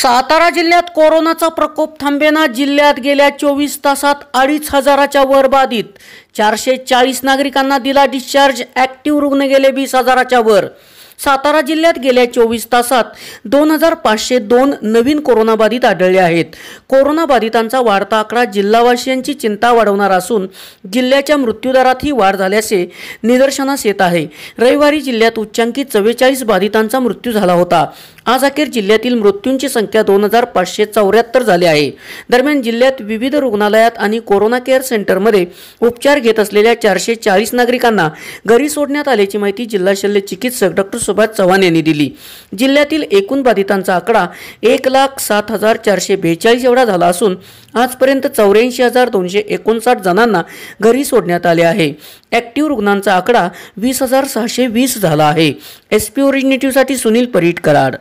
सातारा जिल्ह्यात कोरोनाचा प्रकोप थांबेना जिल्ह्यात गेल्या चोवीस तासात अडीच हजाराच्या वर बाधित चारशे चाळीस नागरिकांना दिला डिस्चार्ज ॲक्टिव्ह रुग्ण गेले वीस हजाराच्या वर सातारा जिल्ह्यात गेल्या चोवीस तासात दोन हजार पाचशे दोन नवीन कोरोनाबाधित आढळले आहेत कोरोनाबाधितांचा वाढता आकडा जिल्हावासियांची चिंता वाढवणार असून जिल्ह्याच्या मृत्यूदरातही वाढ झाल्याचे निदर्शनास येत आहे रविवारी जिल्ह्यात उच्चांकी चव्वेचाळीस बाधितांचा मृत्यू झाला होता आज अखेर जिल्ह्यातील मृत्यूंची संख्या दोन हजार पाचशे चौऱ्याहत्तर झाली आहे दरम्यान जिल्ह्यात विविध रुग्णालयात आणि कोरोना केअर सेंटरमध्ये उपचार घेत असलेल्या चारशे चाळीस नागरिकांना घरी सोडण्यात आल्याची माहिती जिल्हा शल्य चिकित्सक डॉक्टर सुभाष चव्हाण यांनी दिली जिल्ह्यातील एकूण बाधितांचा आकडा एक लाख सात हजार चारशे बेचाळीस एवढा झाला असून आजपर्यंत चौऱ्याऐंशी हजार दोनशे एकोणसाठ जणांना घरी सोडण्यात आले आहे ॲक्टिव्ह रुग्णांचा आकडा वीस हजार सहाशे वीस झाला आहे एस पी ओरिजिनेटिव्हसाठी सुनील परीट कराड